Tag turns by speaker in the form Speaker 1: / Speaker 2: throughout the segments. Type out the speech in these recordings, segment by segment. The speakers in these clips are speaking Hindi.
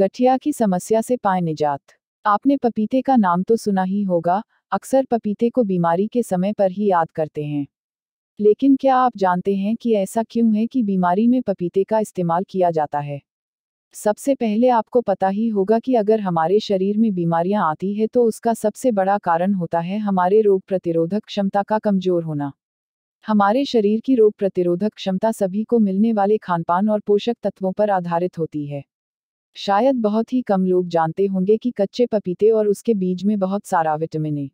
Speaker 1: गठिया की समस्या से पाए निजात आपने पपीते का नाम तो सुना ही होगा अक्सर पपीते को बीमारी के समय पर ही याद करते हैं लेकिन क्या आप जानते हैं कि ऐसा क्यों है कि बीमारी में पपीते का इस्तेमाल किया जाता है सबसे पहले आपको पता ही होगा कि अगर हमारे शरीर में बीमारियां आती है तो उसका सबसे बड़ा कारण होता है हमारे रोग प्रतिरोधक क्षमता का कमजोर होना हमारे शरीर की रोग प्रतिरोधक क्षमता सभी को मिलने वाले खानपान और पोषक तत्वों पर आधारित होती है शायद बहुत ही कम लोग जानते होंगे कि कच्चे पपीते और उसके बीज में बहुत सारा विटामिन ए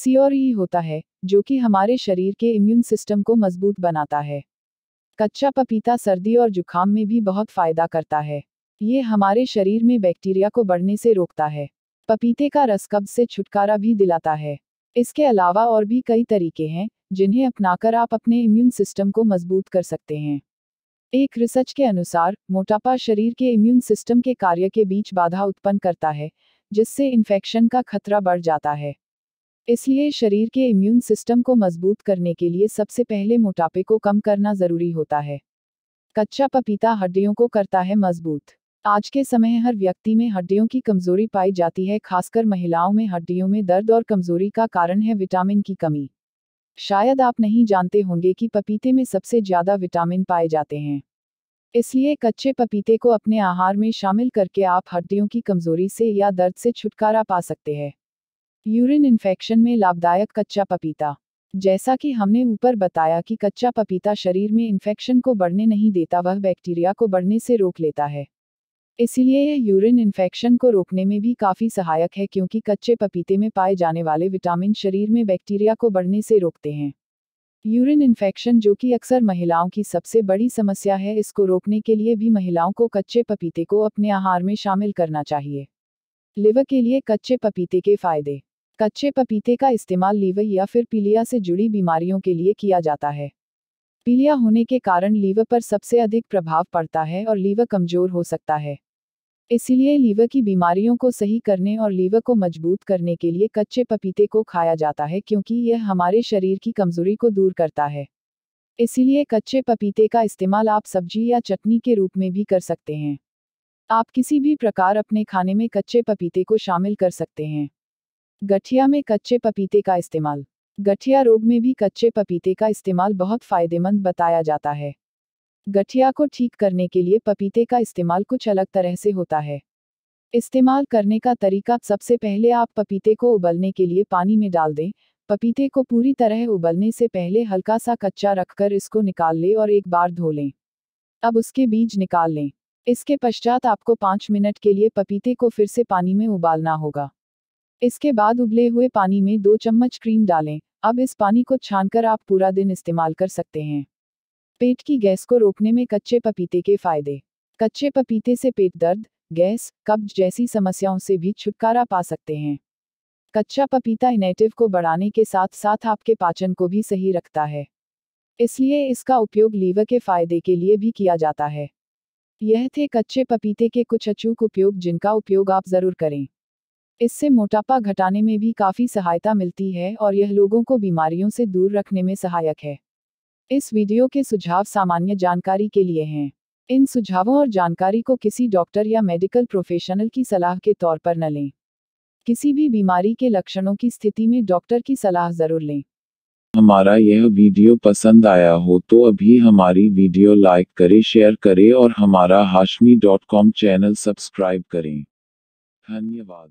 Speaker 1: सी और ई होता है जो कि हमारे शरीर के इम्यून सिस्टम को मजबूत बनाता है कच्चा पपीता सर्दी और जुखाम में भी बहुत फायदा करता है ये हमारे शरीर में बैक्टीरिया को बढ़ने से रोकता है पपीते का रस कब्ज से छुटकारा भी दिलाता है इसके अलावा और भी कई तरीके हैं जिन्हें अपनाकर आप अपने इम्यून सिस्टम को मजबूत कर सकते हैं एक रिसर्च के अनुसार मोटापा शरीर के इम्यून सिस्टम के कार्य के बीच बाधा उत्पन्न करता है जिससे इन्फेक्शन का खतरा बढ़ जाता है इसलिए शरीर के इम्यून सिस्टम को मजबूत करने के लिए सबसे पहले मोटापे को कम करना जरूरी होता है कच्चा पपीता हड्डियों को करता है मजबूत आज के समय हर व्यक्ति में हड्डियों की कमजोरी पाई जाती है खासकर महिलाओं में हड्डियों में दर्द और कमजोरी का कारण है विटामिन की कमी शायद आप नहीं जानते होंगे कि पपीते में सबसे ज्यादा विटामिन पाए जाते हैं इसलिए कच्चे पपीते को अपने आहार में शामिल करके आप हड्डियों की कमजोरी से या दर्द से छुटकारा पा सकते हैं यूरिन इन्फेक्शन में लाभदायक कच्चा पपीता जैसा कि हमने ऊपर बताया कि कच्चा पपीता शरीर में इन्फेक्शन को बढ़ने नहीं देता वह बैक्टीरिया को बढ़ने से रोक लेता है इसलिए यह यूरिन इन्फेक्शन को रोकने में भी काफ़ी सहायक है क्योंकि कच्चे पपीते में पाए जाने वाले विटामिन शरीर में बैक्टीरिया को बढ़ने से रोकते हैं यूरिन इन्फेक्शन जो कि अक्सर महिलाओं की सबसे बड़ी समस्या है इसको रोकने के लिए भी महिलाओं को कच्चे पपीते को अपने आहार में शामिल करना चाहिए लिवर के लिए कच्चे पपीते के फायदे कच्चे पपीते का इस्तेमाल लीवर या फिर पीलिया से जुड़ी बीमारियों के लिए किया जाता है पीलिया होने के कारण लीवर पर सबसे अधिक प्रभाव पड़ता है और लीवर कमजोर हो सकता है इसलिए लीवर की बीमारियों को सही करने और लीवर को मजबूत करने के लिए कच्चे पपीते को खाया जाता है क्योंकि यह हमारे शरीर की कमजोरी को दूर करता है इसीलिए कच्चे पपीते का इस्तेमाल आप सब्जी या चटनी के रूप में भी कर सकते हैं आप किसी भी प्रकार अपने खाने में कच्चे पपीते को शामिल कर सकते हैं गठिया में कच्चे पपीते का इस्तेमाल गठिया रोग में भी कच्चे पपीते का इस्तेमाल बहुत फायदेमंद बताया जाता है गठिया को ठीक करने के लिए पपीते का इस्तेमाल कुछ अलग तरह से होता है इस्तेमाल करने का तरीका सबसे पहले आप पपीते को उबलने के लिए पानी में डाल दें पपीते को पूरी तरह उबलने से पहले हल्का सा कच्चा रखकर इसको निकाल लें और एक बार धो लें अब उसके बीज निकाल लें इसके पश्चात आपको पाँच मिनट के लिए पपीते को फिर से पानी में उबालना होगा इसके बाद उबले हुए पानी में दो चम्मच क्रीम डालें अब इस पानी को छानकर आप पूरा दिन इस्तेमाल कर सकते हैं पेट की गैस को रोकने में कच्चे पपीते के फायदे कच्चे पपीते से पेट दर्द गैस कब्ज जैसी समस्याओं से भी छुटकारा पा सकते हैं कच्चा पपीता इनेटिव को बढ़ाने के साथ साथ आपके पाचन को भी सही रखता है इसलिए इसका उपयोग लीवर के फायदे के लिए भी किया जाता है यह थे कच्चे पपीते के कुछ अचूक उपयोग जिनका उपयोग आप जरूर करें इससे मोटापा घटाने में भी काफ़ी सहायता मिलती है और यह लोगों को बीमारियों से दूर रखने में सहायक है इस वीडियो के सुझाव सामान्य जानकारी के लिए हैं इन सुझावों और जानकारी को किसी डॉक्टर या मेडिकल प्रोफेशनल की सलाह के तौर पर न लें किसी भी बीमारी के लक्षणों की स्थिति में डॉक्टर की सलाह जरूर लें हमारा यह वीडियो पसंद आया हो तो अभी हमारी वीडियो लाइक करें शेयर करें और हमारा Hashmi dot com channel subscribe करें धन्यवाद